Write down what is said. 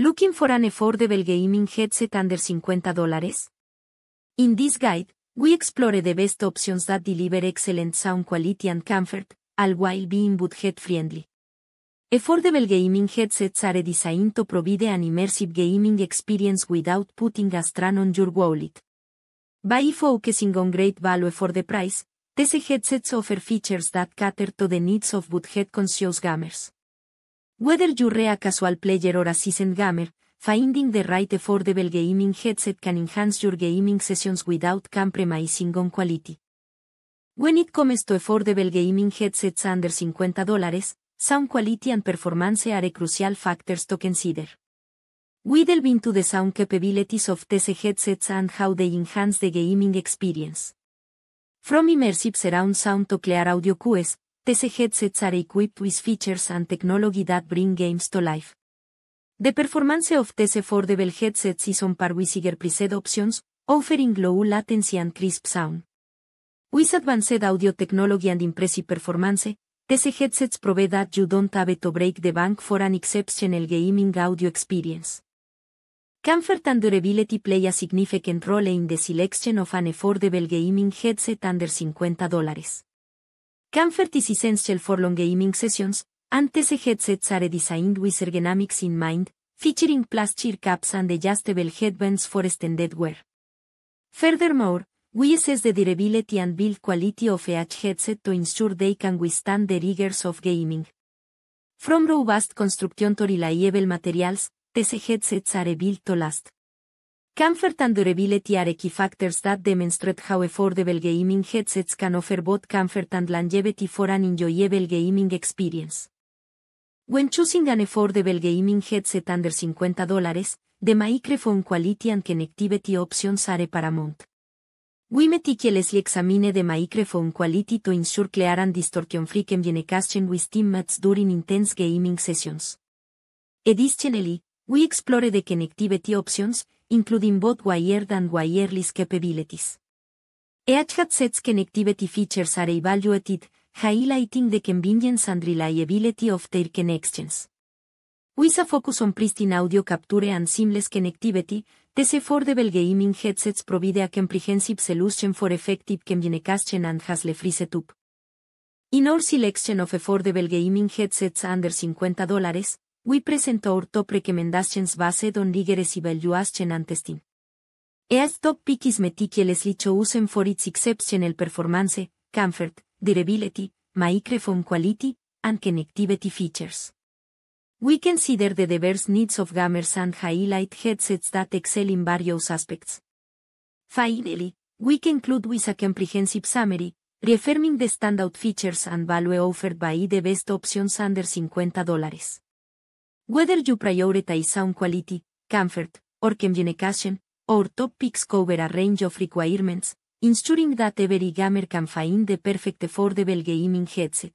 Looking for an affordable gaming headset under $50? In this guide, we explore the best options that deliver excellent sound quality and comfort, all while being budget-friendly. Affordable gaming headsets are designed to provide an immersive gaming experience without putting a strain on your wallet. By focusing on great value for the price, these headsets offer features that cater to the needs of budget-conscious gamers. Whether you are a casual player or a seasoned gamer, finding the right affordable gaming headset can enhance your gaming sessions without compromising on quality. When it comes to affordable gaming headsets under $50, sound quality and performance are crucial factors to consider. We delve into the sound capabilities of these headsets and how they enhance the gaming experience. From immersive surround sound to clear audio cues, TC headsets are equipped with features and technology that bring games to life. The performance of TC affordable headsets is on par with eager preset options, offering low latency and crisp sound. With advanced audio technology and impressive performance, TC headsets provide that you don't have to break the bank for an exceptional gaming audio experience. Comfort and durability play a significant role in the selection of an affordable gaming headset under $50. Comfort is essential for long gaming sessions, and TC headsets are designed with ergonomics in mind, featuring plastic caps and adjustable headbands for extended wear. Furthermore, we assess the durability and build quality of each headset to ensure they can withstand the rigors of gaming. From robust construction to reliable materials, these headsets are built to last. Comfort and durability are key factors that demonstrate how affordable gaming headsets can offer both comfort and longevity for an enjoyable gaming experience. When choosing an affordable gaming headset under $50, the microphone quality and connectivity options are paramount. We meticulously examine the microphone quality to ensure clear and distortion-free communication with teammates during intense gaming sessions. Additionally, we explore the connectivity options, including both wired and wireless capabilities. Edge headsets connectivity features are evaluated, highlighting the convenience and reliability of their connections. With a focus on pristine audio capture and seamless connectivity, this affordable gaming headsets provide a comprehensive solution for effective communication and hassle free setup. In our selection of affordable gaming headsets under $50, we present our top recommendations based on rigorous y and testing. Eas top piquis les licho usen for its el performance, comfort, durability, microphone quality, and connectivity features. We consider the diverse needs of gamers and highlight headsets that excel in various aspects. Finally, we conclude with a comprehensive summary, reaffirming the standout features and value offered by the best options under $50. Whether you prioritize sound quality, comfort, or communication, or top picks cover a range of requirements, ensuring that every gamer can find the perfect affordable gaming headset.